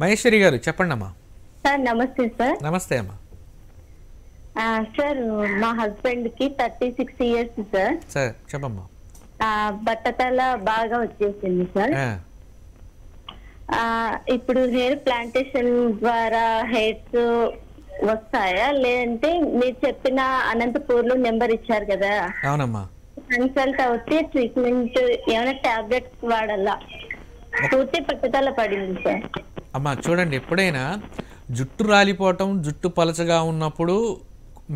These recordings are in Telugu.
మహేశ్వరి గారు చెప్పండి అమ్మా సార్ నమస్తే సార్ నమస్తే అమ్మా సార్ మా హస్బెండ్ కి thirty six years sir sir చెప్పమ్మా బట్టతల బాగా వచ్చేసింది సార్ ఇప్పుడు హెయిర్ ప్లాంటేషన్ ద్వారా హెయిర్స్ వస్తాయా లేదంటే మీరు చెప్పిన అనంతపూర్ లో నెంబర్ ఇచ్చారు కదా అవునమ్మా కన్సల్ట్ అవుతే ట్రీట్మెంట్ ఏమైనా టాబ్లెట్స్ వాడాలా పూర్తి పట్టుదల పడింది సార్ అమ్మా చూడండి ఎప్పుడైనా జుట్టు రాలిపోవటం జుట్టు పలచగా ఉన్నప్పుడు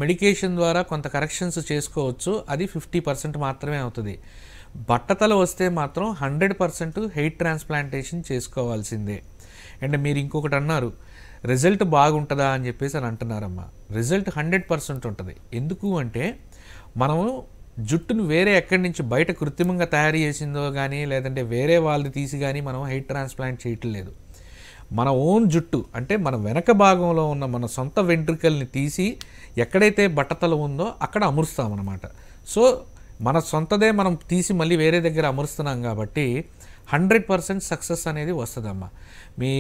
మెడికేషన్ ద్వారా కొంత కరెక్షన్స్ చేసుకోవచ్చు అది ఫిఫ్టీ పర్సెంట్ మాత్రమే అవుతుంది బట్టతల వస్తే మాత్రం హండ్రెడ్ పర్సెంట్ హెయిట్ ట్రాన్స్ప్లాంటేషన్ చేసుకోవాల్సిందే అండ్ మీరు ఇంకొకటి అన్నారు రిజల్ట్ బాగుంటుందా అని చెప్పేసి అని అంటున్నారమ్మా రిజల్ట్ హండ్రెడ్ పర్సెంట్ ఉంటుంది ఎందుకు అంటే మనము జుట్టును వేరే ఎక్కడి నుంచి బయట కృత్రిమంగా తయారు చేసిందో కానీ లేదంటే వేరే వాళ్ళని తీసి కానీ మనం హెయిర్ ట్రాన్స్ప్లాంట్ చేయట్లేదు మన ఓన్ జుట్టు అంటే మన వెనక భాగంలో ఉన్న మన సొంత వెంట్రుకల్ని తీసి ఎక్కడైతే బట్టతలు ఉందో అక్కడ అనమాట సో మన సొంతదే మనం తీసి మళ్ళీ వేరే దగ్గర అమరుస్తున్నాం కాబట్టి హండ్రెడ్ పర్సెంట్ సక్సెస్ అనేది వస్తుందమ్మా మీ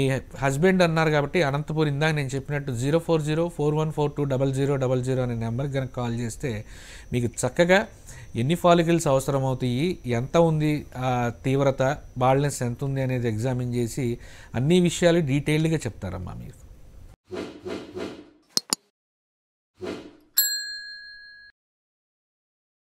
హస్బెండ్ అన్నారు కాబట్టి అనంతపూర్ ఇందాక నేను చెప్పినట్టు zero four zero four one four two double zero double zero అనే నెంబర్కి కనుక కాల్ చేస్తే మీకు చక్కగా ఎన్ని ఫాలికల్స్ అవసరమవుతాయి ఎంత ఉంది ఆ తీవ్రత బాల్నెస్ ఎంత ఉంది అనేది ఎగ్జామిన్ చేసి అన్ని విషయాలు డీటెయిల్డ్గా చెప్తారమ్మా మీరు